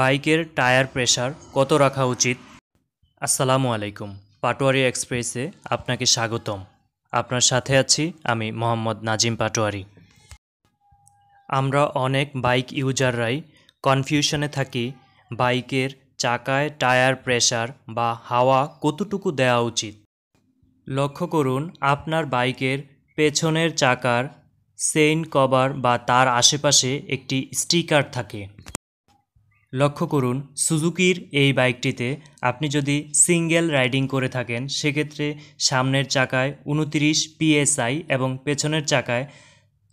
বাইকের tyre pressure কত রাখা উচিত আসসালামু আলাইকুম পাটোয়ারি এক্সপ্রেসে আপনাকে স্বাগতম আপনার সাথে আছি আমি মোহাম্মদ নাজিম পাটোয়ারি আমরা অনেক বাইক ইউজাররাই কনফিউশনে থাকি বাইকের চাকায় টায়ার প্রেশার বা হাওয়া কতটুকু দেওয়া উচিত লক্ষ্য করুন আপনার বাইকের পেছনের চাকার সেইন কভার বা তার আশেপাশে একটি স্টিকার থাকে লক্ষ্য করুন সুজুকির এই বাইকটিতে আপনি যদি সিঙ্গেল রাইডিং করে থাকেন সেক্ষেত্রে সামনের চাকায় উনতিরিশ পিএসআই এবং পেছনের চাকায়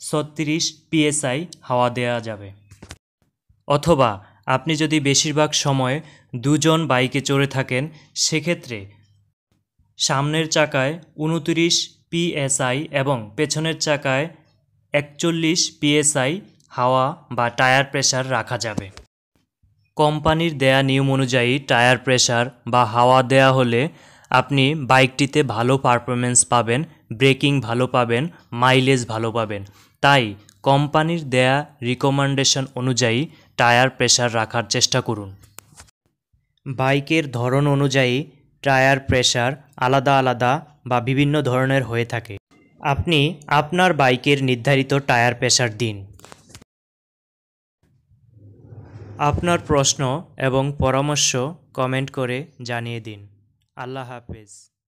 ছত্রিশ পিএসআই হাওয়া দেওয়া যাবে অথবা আপনি যদি বেশিরভাগ সময় দুজন বাইকে চড়ে থাকেন সেক্ষেত্রে সামনের চাকায় উনতিরিশ পিএসআই এবং পেছনের চাকায় একচল্লিশ পিএসআই হাওয়া বা টায়ার প্রেশার রাখা যাবে কোম্পানির দেয়া নিয়ম অনুযায়ী টায়ার প্রেশার বা হাওয়া দেয়া হলে আপনি বাইকটিতে ভালো পারফরমেন্স পাবেন ব্রেকিং ভালো পাবেন মাইলেজ ভালো পাবেন তাই কোম্পানির দেয়া রিকমেন্ডেশন অনুযায়ী টায়ার প্রেশার রাখার চেষ্টা করুন বাইকের ধরন অনুযায়ী টায়ার প্রেশার আলাদা আলাদা বা বিভিন্ন ধরনের হয়ে থাকে আপনি আপনার বাইকের নির্ধারিত টায়ার প্রেশার দিন আপনার প্রশ্ন এবং পরামর্শ কমেন্ট করে জানিয়ে দিন আল্লাহ হাফেজ